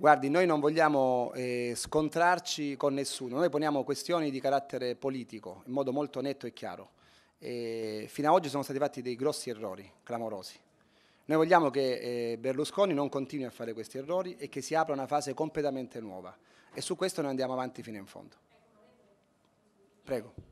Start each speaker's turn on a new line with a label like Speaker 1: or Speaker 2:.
Speaker 1: Guardi, noi non vogliamo eh, scontrarci con nessuno, noi poniamo questioni di carattere politico in modo molto netto e chiaro. E fino ad oggi sono stati fatti dei grossi errori, clamorosi. Noi vogliamo che eh, Berlusconi non continui a fare questi errori e che si apra una fase completamente nuova e su questo noi andiamo avanti fino in fondo. Prego.